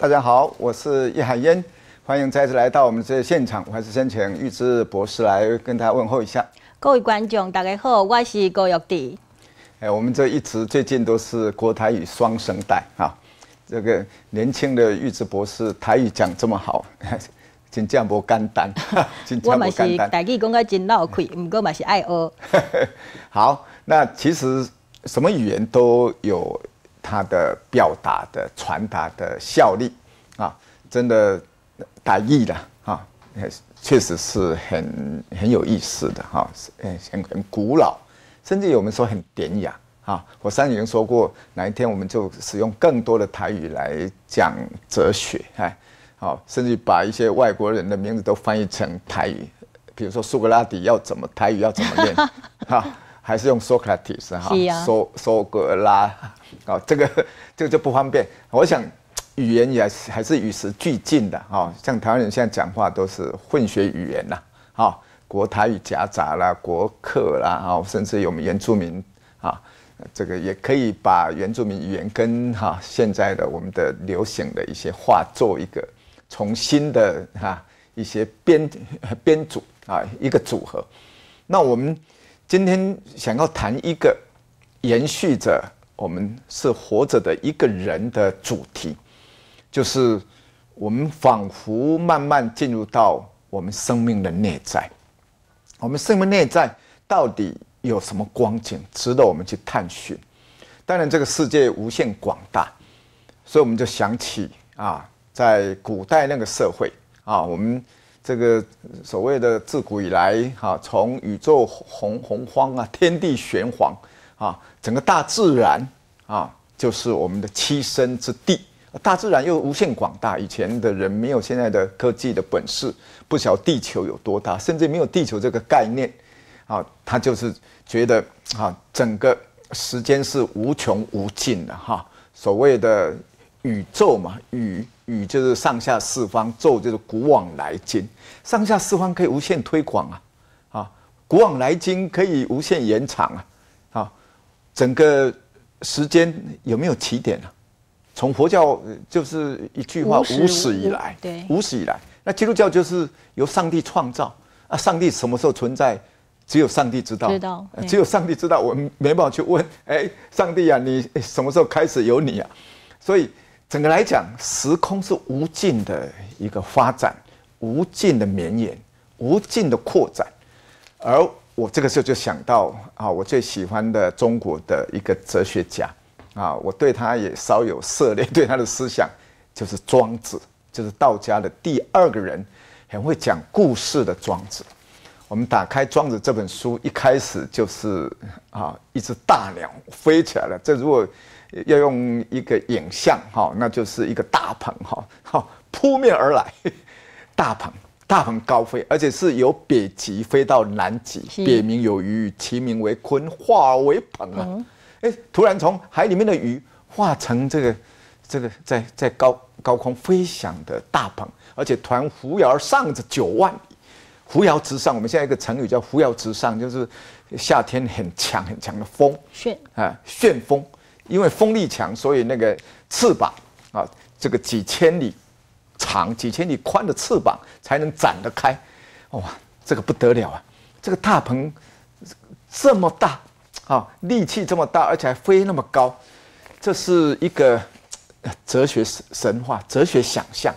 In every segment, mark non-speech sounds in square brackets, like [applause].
大家好，我是叶海燕，欢迎再次来到我们这现场。我还是先请玉芝博士来跟他问候一下。各位观众，大家好，我是高玉芝。哎，我们这一直最近都是国台语双声带啊。这个年轻的玉芝博士台语讲这么好，[laughs] 真 [laughs] 不简单。我嘛是大家讲到真老亏，不过嘛是爱学。[laughs] 好，那其实什么语言都有。他的表达的传达的效力，啊，真的大意了啊，确实是很很有意思的哈，是很很古老，甚至我们说很典雅啊。我上已经说过，哪一天我们就使用更多的台语来讲哲学哎，好，甚至把一些外国人的名字都翻译成台语，比如说苏格拉底要怎么台语要怎么念 [laughs] 啊。还是用 Socrates 哈，o 苏格拉，啊，[laughs] 这个这个就不方便。我想语言也还是与时俱进的哈，像台湾人现在讲话都是混血语言呐，哈，国台语夹杂啦，国客啦，哈，甚至有我们原住民啊，这个也可以把原住民语言跟哈现在的我们的流行的一些话做一个重新的哈一些编编组啊，一个组合。那我们。今天想要谈一个延续着我们是活着的一个人的主题，就是我们仿佛慢慢进入到我们生命的内在，我们生命内在到底有什么光景值得我们去探寻？当然，这个世界无限广大，所以我们就想起啊，在古代那个社会啊，我们。这个所谓的自古以来，哈，从宇宙洪洪荒啊，天地玄黄，啊，整个大自然啊，就是我们的栖身之地。大自然又无限广大，以前的人没有现在的科技的本事，不晓地球有多大，甚至没有地球这个概念，啊，他就是觉得啊，整个时间是无穷无尽的哈，所谓的。宇宙嘛，宇宇就是上下四方，宙就是古往来今。上下四方可以无限推广啊，啊，古往来今可以无限延长啊，啊，整个时间有没有起点啊？从佛教就是一句话，无始以来，对，无始以来。那基督教就是由上帝创造啊，上帝什么时候存在？只有上帝知道，知道，只有上帝知道，我没办法去问。哎，上帝啊，你什么时候开始有你啊？所以。整个来讲，时空是无尽的一个发展，无尽的绵延，无尽的扩展。而我这个时候就想到啊，我最喜欢的中国的一个哲学家，啊，我对他也稍有涉猎，对他的思想，就是庄子，就是道家的第二个人，很会讲故事的庄子。我们打开《庄子》这本书，一开始就是啊，一只大鸟飞起来了。这如果要用一个影像哈，那就是一个大鹏哈，哈，扑面而来，[laughs] 大鹏，大鹏高飞，而且是由北极飞到南极。北冥有鱼，其名为鲲，化为鹏啊！哎，突然从海里面的鱼化成这个这个在在高高空飞翔的大鹏，而且团扶摇而上者九万。扶摇直上，我们现在一个成语叫扶摇直上，就是夏天很强很强的风，旋啊旋风，因为风力强，所以那个翅膀啊，这个几千里长、几千里宽的翅膀才能展得开。哇，这个不得了啊！这个大鹏这么大啊，力气这么大，而且还飞那么高，这是一个哲学神神话、哲学想象。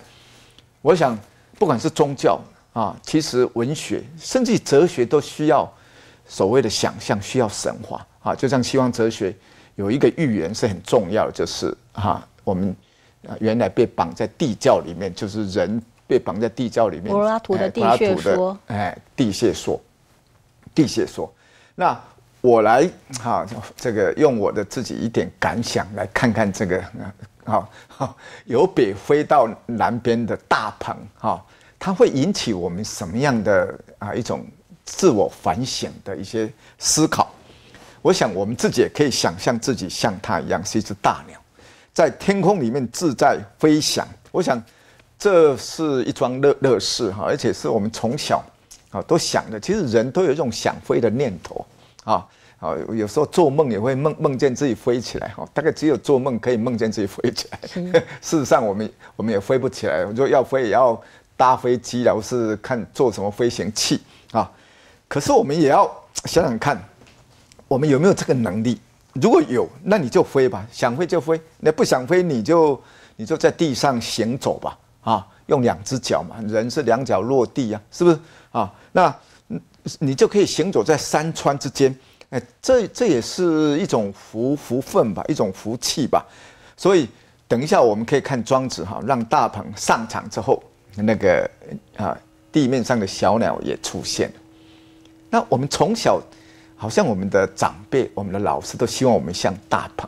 我想，不管是宗教。啊，其实文学甚至哲学都需要所谓的想象，需要神话啊。就像西方哲学有一个寓言是很重要的，就是哈，我们原来被绑在地窖里面，就是人被绑在地窖里面。柏拉图的地穴说，哎，地穴说，地穴说。那我来哈，这个用我的自己一点感想来看看这个啊，好，由北飞到南边的大鹏哈。它会引起我们什么样的啊一种自我反省的一些思考？我想我们自己也可以想象自己像它一样是一只大鸟，在天空里面自在飞翔。我想这是一桩乐乐事哈，而且是我们从小啊都想的。其实人都有一种想飞的念头啊啊，有时候做梦也会梦梦见自己飞起来哈。大概只有做梦可以梦见自己飞起来。[laughs] 事实上我们我们也飞不起来。我说要飞也要。搭飞机了，或是看做什么飞行器啊？可是我们也要想想看，我们有没有这个能力？如果有，那你就飞吧，想飞就飞；那不想飞，你就你就在地上行走吧，啊，用两只脚嘛，人是两脚落地呀，是不是啊？那你就可以行走在山川之间，哎，这这也是一种福福分吧，一种福气吧。所以等一下我们可以看庄子哈，让大鹏上场之后。那个啊，地面上的小鸟也出现那我们从小，好像我们的长辈、我们的老师都希望我们像大鹏，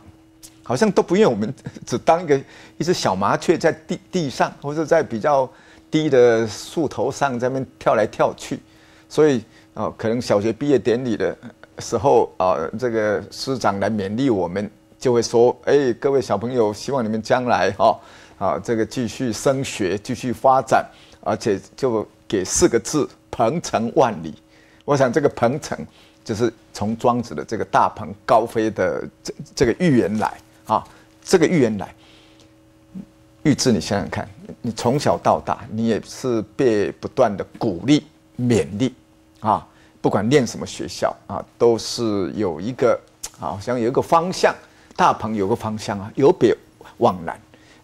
好像都不愿我们只当一个一只小麻雀在地地上，或者在比较低的树头上在边跳来跳去。所以啊，可能小学毕业典礼的时候啊，这个师长来勉励我们，就会说：“哎，各位小朋友，希望你们将来哈。”啊，这个继续升学，继续发展，而且就给四个字“鹏程万里”。我想这个“鹏程”就是从庄子的这个大鹏高飞的这这个寓言来啊。这个寓言来，玉志，你想想看，你从小到大，你也是被不断的鼓励、勉励啊。不管念什么学校啊，都是有一个啊，像有一个方向，大鹏有个方向啊，有北往南。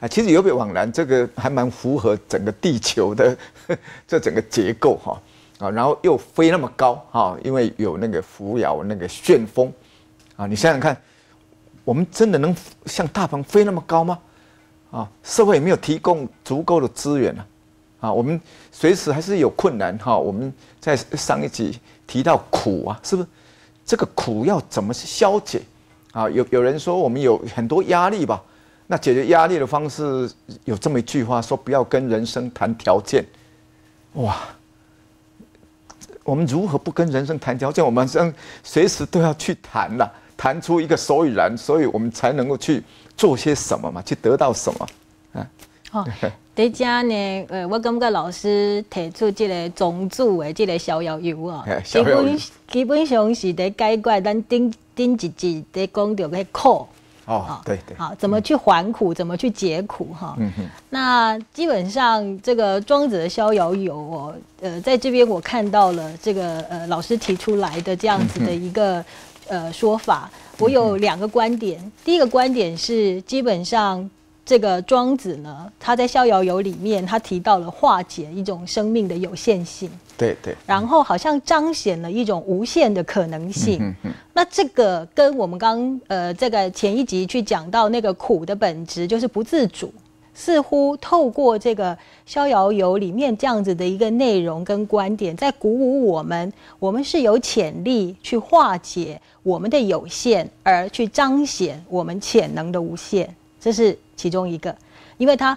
啊，其实有悖往然，这个还蛮符合整个地球的 [laughs] 这整个结构哈啊，然后又飞那么高哈，因为有那个扶摇那个旋风啊，你想想看，我们真的能像大鹏飞那么高吗？啊，社会没有提供足够的资源啊，啊，我们随时还是有困难哈。我们在上一集提到苦啊，是不是？这个苦要怎么消解啊？有有人说我们有很多压力吧。那解决压力的方式有这么一句话，说不要跟人生谈条件。哇，我们如何不跟人生谈条件？我们正随时都要去谈了，谈出一个所以然，所以我们才能够去做些什么嘛，去得到什么。啊，好，在家呢，呃，我感觉老师提出这个庄族的这个逍遥游啊，基本基本上是在改怪咱顶顶一集在讲的课。哦，好，对对，好，怎么去还苦，怎么去解苦，哈，嗯哼，那基本上这个庄子的逍遥游，我，呃，在这边我看到了这个，呃，老师提出来的这样子的一个，呃，说法，我有两个观点，第一个观点是基本上。这个庄子呢，他在《逍遥游》里面，他提到了化解一种生命的有限性，对对，然后好像彰显了一种无限的可能性。嗯那这个跟我们刚呃这个前一集去讲到那个苦的本质就是不自主，似乎透过这个《逍遥游》里面这样子的一个内容跟观点，在鼓舞我们，我们是有潜力去化解我们的有限，而去彰显我们潜能的无限。这是。其中一个，因为它，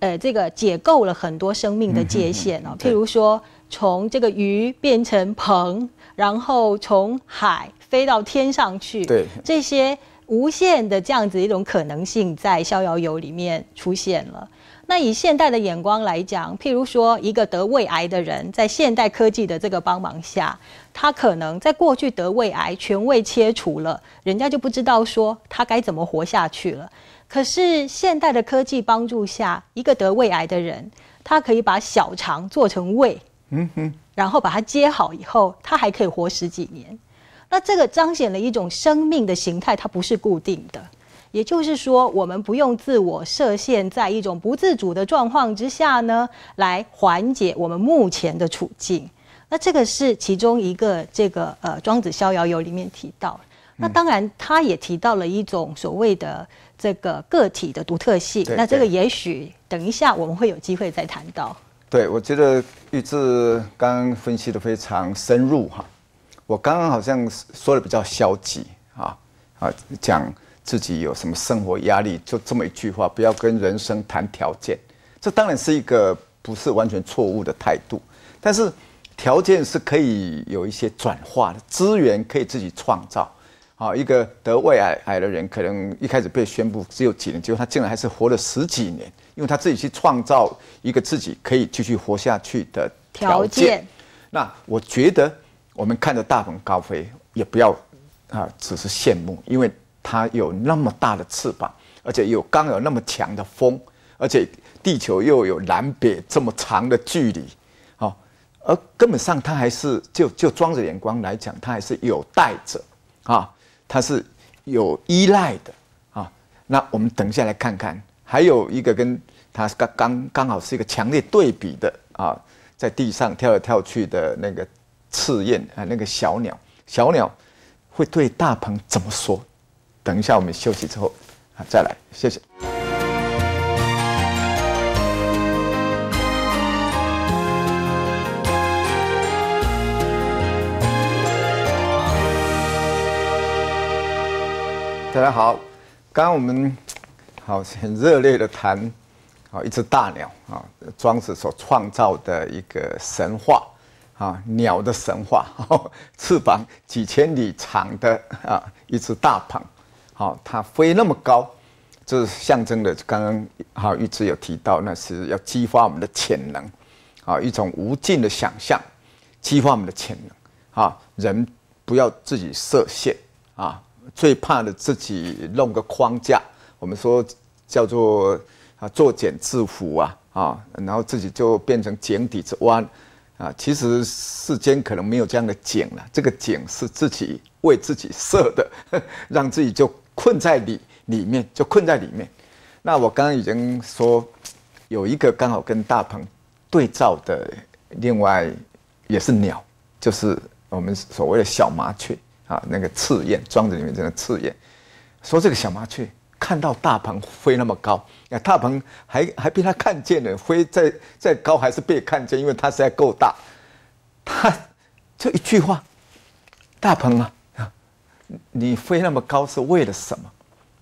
呃，这个解构了很多生命的界限哦。譬如说，从这个鱼变成鹏，然后从海飞到天上去。对。这些无限的这样子一种可能性，在《逍遥游》里面出现了。那以现代的眼光来讲，譬如说，一个得胃癌的人，在现代科技的这个帮忙下，他可能在过去得胃癌全胃切除了，人家就不知道说他该怎么活下去了。可是现代的科技帮助下，一个得胃癌的人，他可以把小肠做成胃，嗯然后把它接好以后，他还可以活十几年。那这个彰显了一种生命的形态，它不是固定的。也就是说，我们不用自我设限在一种不自主的状况之下呢，来缓解我们目前的处境。那这个是其中一个，这个呃，《庄子逍遥游》里面提到。那当然，他也提到了一种所谓的。这个个体的独特性，那这个也许等一下我们会有机会再谈到。对，我觉得玉志刚刚分析的非常深入哈。我刚刚好像说的比较消极啊啊，讲自己有什么生活压力，就这么一句话，不要跟人生谈条件。这当然是一个不是完全错误的态度，但是条件是可以有一些转化的，资源可以自己创造。啊，一个得胃癌癌的人，可能一开始被宣布只有几年，结果他竟然还是活了十几年，因为他自己去创造一个自己可以继续活下去的条件。那我觉得，我们看着大鹏高飞，也不要啊，只是羡慕，因为他有那么大的翅膀，而且有刚有那么强的风，而且地球又有南北这么长的距离，好，而根本上他还是就就装着眼光来讲，他还是有带着啊。它是有依赖的啊，那我们等一下来看看，还有一个跟它刚刚刚好是一个强烈对比的啊，在地上跳来跳去的那个赤燕啊，那个小鸟，小鸟会对大鹏怎么说？等一下我们休息之后啊再来，谢谢。大家好，刚刚我们好很热烈的谈，好一只大鸟啊，庄子所创造的一个神话啊，鸟的神话，[laughs] 翅膀几千里长的啊，一只大鹏，好，它飞那么高，这是象征的。刚刚好一直有提到，那是要激发我们的潜能，啊，一种无尽的想象，激发我们的潜能啊，人不要自己设限啊。最怕的自己弄个框架，我们说叫做啊作茧自缚啊啊，然后自己就变成井底之蛙啊。其实世间可能没有这样的井了，这个井是自己为自己设的，[laughs] 让自己就困在里里面，就困在里面。那我刚刚已经说有一个刚好跟大鹏对照的，另外也是鸟，就是我们所谓的小麻雀。啊，那个刺眼，庄子里面真的刺眼。说这个小麻雀看到大鹏飞那么高，啊，大鹏还还被他看见了，飞再再高还是被看见，因为它实在够大。他就一句话，大鹏啊，你飞那么高是为了什么？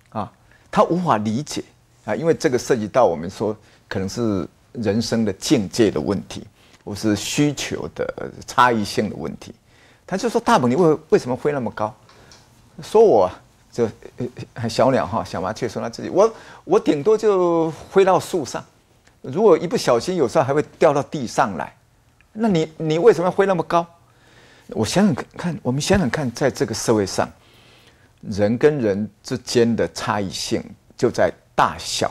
啊，他无法理解啊，因为这个涉及到我们说可能是人生的境界的问题，或是需求的差异性的问题。他就说：“大鹏，你为为什么飞那么高？”说我就小鸟哈，小麻雀说他自己：“我我顶多就飞到树上，如果一不小心，有时候还会掉到地上来。那你你为什么要飞那么高？”我想想看，我们想想看，在这个社会上，人跟人之间的差异性就在大小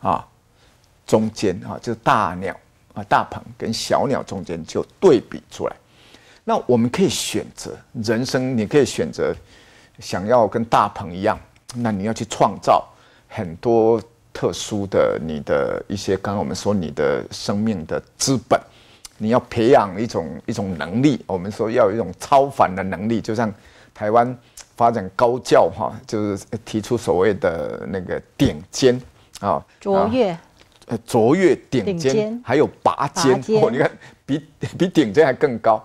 啊，中间啊，就大鸟啊，大鹏跟小鸟中间就对比出来。那我们可以选择人生，你可以选择想要跟大鹏一样，那你要去创造很多特殊的你的一些。刚刚我们说你的生命的资本，你要培养一种一种能力。我们说要有一种超凡的能力，就像台湾发展高教哈，就是提出所谓的那个顶尖啊，卓越，呃，卓越顶尖，还有拔尖。哦！你看，比比顶尖还更高。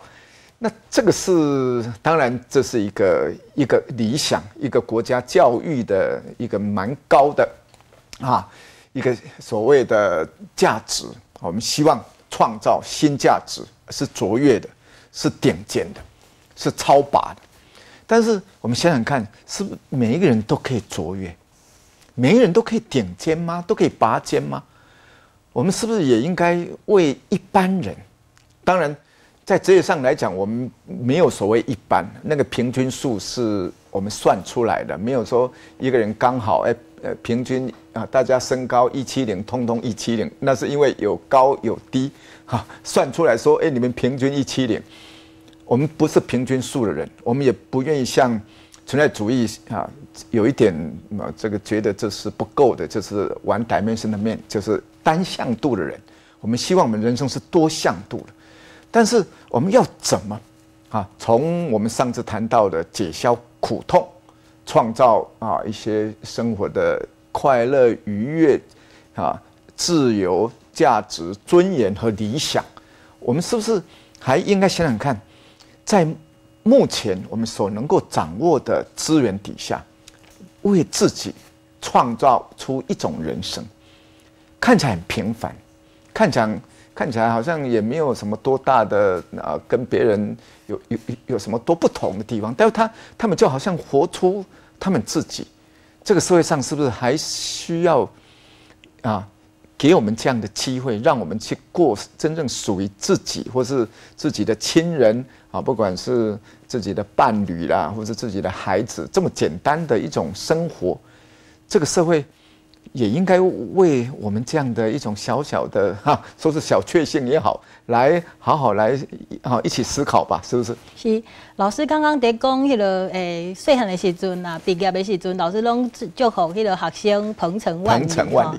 那这个是当然，这是一个一个理想，一个国家教育的一个蛮高的，啊，一个所谓的价值。我们希望创造新价值，是卓越的，是顶尖的，是超拔的。但是我们想想看，是不每一个人都可以卓越，每一个人都可以顶尖吗？都可以拔尖吗？我们是不是也应该为一般人？当然。在职业上来讲，我们没有所谓一般，那个平均数是我们算出来的，没有说一个人刚好，哎呃，平均啊，大家身高一七零，通通一七零，那是因为有高有低，哈，算出来说，哎，你们平均一七零，我们不是平均数的人，我们也不愿意像存在主义啊，有一点啊，这个觉得这是不够的，就是玩台面深的面，就是单向度的人，我们希望我们人生是多向度的。但是我们要怎么啊？从我们上次谈到的解消苦痛，创造啊一些生活的快乐愉悦，啊自由价值尊严和理想，我们是不是还应该想想看，在目前我们所能够掌握的资源底下，为自己创造出一种人生，看起来很平凡，看起来。看起来好像也没有什么多大的啊，跟别人有有有有什么多不同的地方。但是他他们就好像活出他们自己。这个社会上是不是还需要啊，给我们这样的机会，让我们去过真正属于自己，或是自己的亲人啊，不管是自己的伴侣啦，或是自己的孩子，这么简单的一种生活，这个社会。也应该为我们这样的一种小小的哈，说是小确幸也好，来好好来，啊，一起思考吧，是不是？是老师刚刚在讲，迄个诶，细汉的时阵啊，毕业的时阵，老师拢就给迄个学生鹏程万里啊。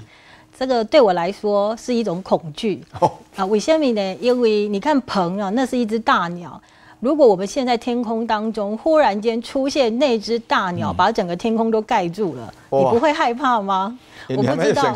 这个对我来说是一种恐惧。哦啊，为什么呢？因为你看鹏啊，那是一只大鸟。如果我们现在天空当中忽然间出现那只大鸟，把整个天空都盖住了，你不会害怕吗？我不知道，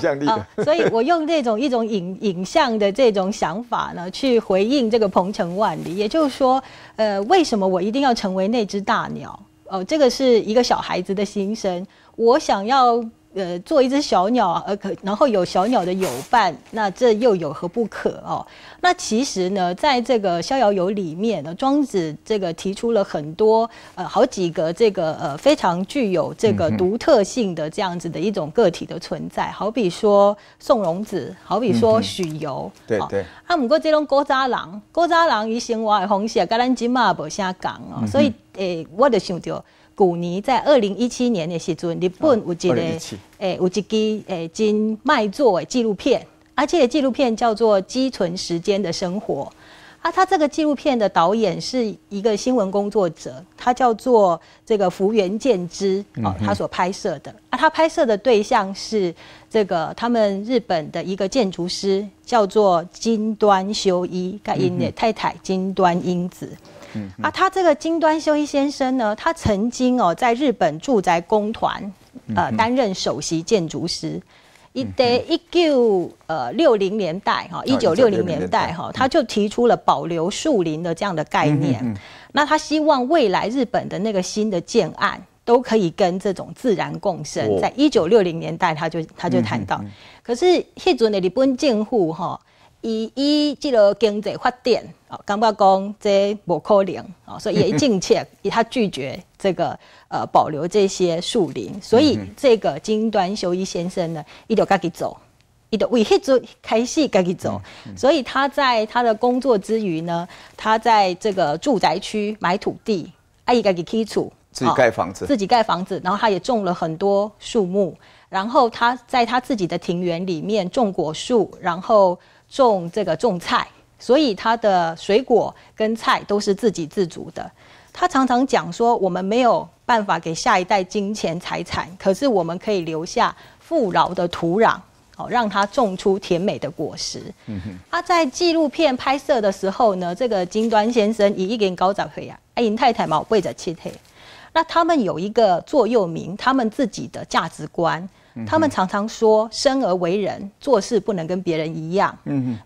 所以我用这种一种影 [laughs] 影像的这种想法呢，去回应这个鹏程万里。也就是说，呃，为什么我一定要成为那只大鸟？哦，这个是一个小孩子的心声，我想要。呃，做一只小鸟，呃，可然后有小鸟的友伴，那这又有何不可哦？那其实呢，在这个逍遥游里面呢，庄子这个提出了很多呃，好几个这个呃非常具有这个独特性的这样子的一种个体的存在，好比说宋荣子，好比说许由，对对。啊，不过这种狗扎狼，狗扎狼一生活的红写，跟咱今嘛不先讲哦，所以诶，我就想着。谷尼在二零一七年的时候，日本有一个诶，有一支诶，金卖座的纪录片，而且纪录片叫做《积存时间的生活》。啊，他这个纪录片的导演是一个新闻工作者，他叫做这个福原健之，哦，他所拍摄的。啊，他拍摄的对象是这个他们日本的一个建筑师，叫做金端修一，佮伊的太太金端英子。啊，他这个金端修一先生呢，他曾经哦在日本住宅工团，呃，担任首席建筑师，一在一九呃六零年代哈，一九六零年代哈，他就提出了保留树林的这样的概念。那他希望未来日本的那个新的建案都可以跟这种自然共生。在一九六零年代，他就他就谈到，可是现在日本政府哈。伊伊即个经济发展，哦，感觉讲这无可能，哦，所以伊坚决，伊他拒绝这个呃保留这些树林，所以这个金端修一先生呢，伊就家己走，伊就为迄做开始家己走，所以他在他的工作之余呢，他在这个住宅区买土地，啊，伊家己起厝，自己盖房子，自己盖房子，然后他也种了很多树木，然后他在他自己的庭园里面种果树，然后。种这个种菜，所以他的水果跟菜都是自给自足的。他常常讲说，我们没有办法给下一代金钱财产，可是我们可以留下富饶的土壤，哦，让他种出甜美的果实。他在纪录片拍摄的时候呢，这个金端先生以一点高脚杯啊，阿银太太嘛跪着切黑。那他们有一个座右铭，他们自己的价值观。他们常常说，生而为人，做事不能跟别人一样。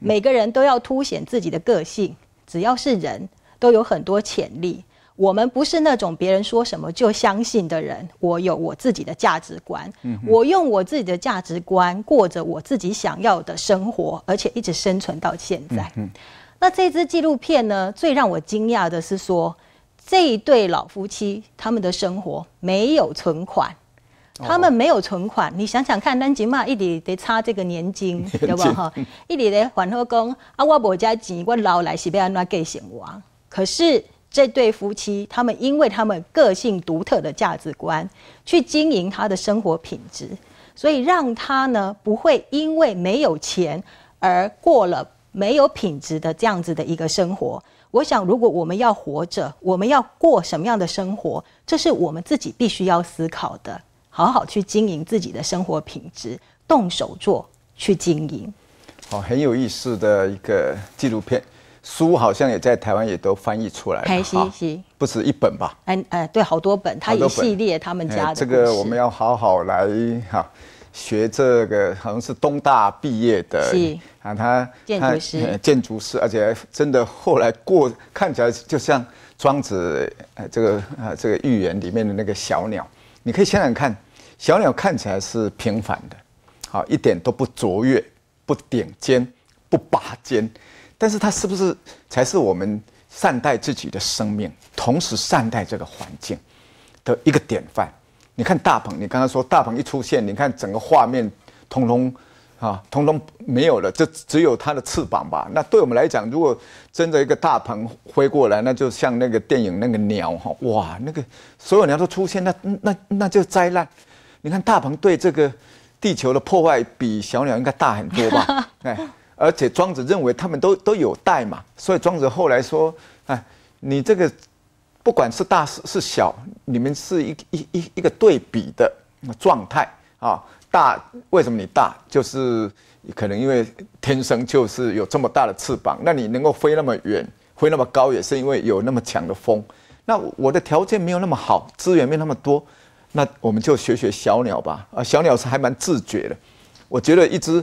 每个人都要凸显自己的个性。只要是人，都有很多潜力。我们不是那种别人说什么就相信的人。我有我自己的价值观。我用我自己的价值观过着我自己想要的生活，而且一直生存到现在。那这支纪录片呢？最让我惊讶的是，说这一对老夫妻他们的生活没有存款。他们没有存款，你想想看，咱前嘛一直得差这个年金，[laughs] 对不？哈，一直在反复讲啊，我无加钱，我老来是要哪样计生活？可是这对夫妻，他们因为他们个性独特的价值观，去经营他的生活品质，所以让他呢不会因为没有钱而过了没有品质的这样子的一个生活。我想，如果我们要活着，我们要过什么样的生活，这是我们自己必须要思考的。好好去经营自己的生活品质，动手做去经营。哦，很有意思的一个纪录片，书好像也在台湾也都翻译出来。开心，不止一本吧？哎哎，对，好多本，它一系列他们家的。这个我们要好好来哈，学这个好像是东大毕业的，啊，他建筑师，建筑师，而且真的后来过，看起来就像庄子呃这个呃这个寓言里面的那个小鸟。你可以想想看，小鸟看起来是平凡的，好，一点都不卓越，不顶尖，不拔尖，但是它是不是才是我们善待自己的生命，同时善待这个环境的一个典范？你看大鹏，你刚刚说大鹏一出现，你看整个画面通通。啊，通通没有了，就只有它的翅膀吧。那对我们来讲，如果真的一个大鹏飞过来，那就像那个电影那个鸟哈，哇，那个所有鸟都出现，那那那就灾难。你看大鹏对这个地球的破坏比小鸟应该大很多吧？[laughs] 哎，而且庄子认为他们都都有带嘛，所以庄子后来说，哎，你这个不管是大是是小，你们是一一一一个对比的状态啊。大为什么你大？就是可能因为天生就是有这么大的翅膀，那你能够飞那么远，飞那么高，也是因为有那么强的风。那我的条件没有那么好，资源没那么多，那我们就学学小鸟吧。啊，小鸟是还蛮自觉的，我觉得一只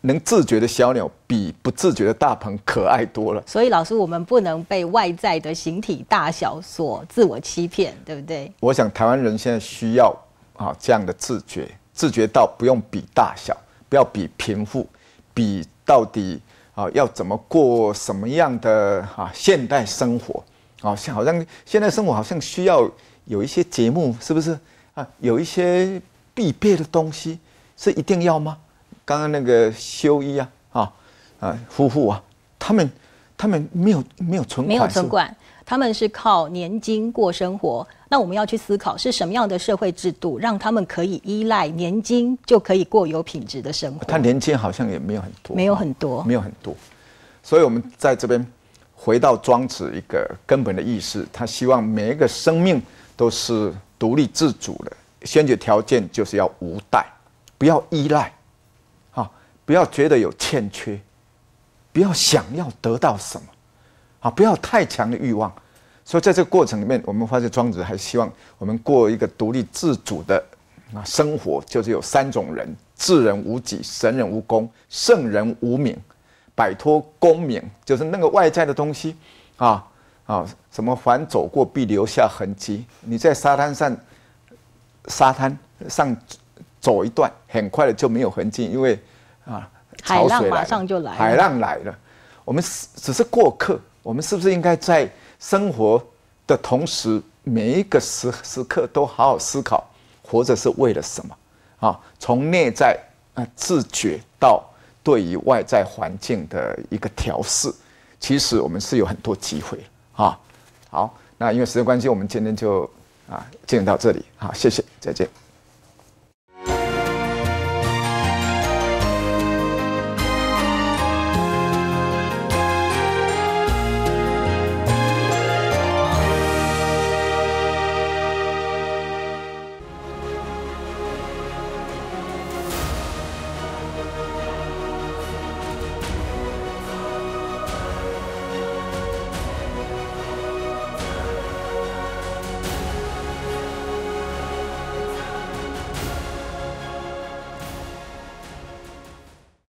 能自觉的小鸟比不自觉的大鹏可爱多了。所以老师，我们不能被外在的形体大小所自我欺骗，对不对？我想台湾人现在需要啊这样的自觉。自觉到不用比大小，不要比贫富，比到底啊要怎么过什么样的啊现代生活啊，像好像现代生活好像需要有一些节目，是不是啊？有一些必备的东西是一定要吗？刚刚那个修一啊啊啊夫妇啊，他们他们没有没有存没有存他们是靠年金过生活，那我们要去思考是什么样的社会制度让他们可以依赖年金就可以过有品质的生活？他年金好像也没有很多，没有很多，没有很多，所以我们在这边回到庄子一个根本的意思，他希望每一个生命都是独立自主的，先决条件就是要无待，不要依赖，哈，不要觉得有欠缺，不要想要得到什么。啊，不要太强的欲望，所以在这个过程里面，我们发现庄子还希望我们过一个独立自主的啊生活，就是有三种人：智人无己，神人无功，圣人无名，摆脱功名，就是那个外在的东西。啊啊，什么凡走过必留下痕迹，你在沙滩上沙滩上走一段，很快的就没有痕迹，因为啊，海浪马上就来，海浪来了，我们只是过客。我们是不是应该在生活的同时，每一个时时刻都好好思考，活着是为了什么？啊，从内在啊自觉到对于外在环境的一个调试，其实我们是有很多机会啊。好，那因为时间关系，我们今天就啊，进行到这里。好，谢谢，再见。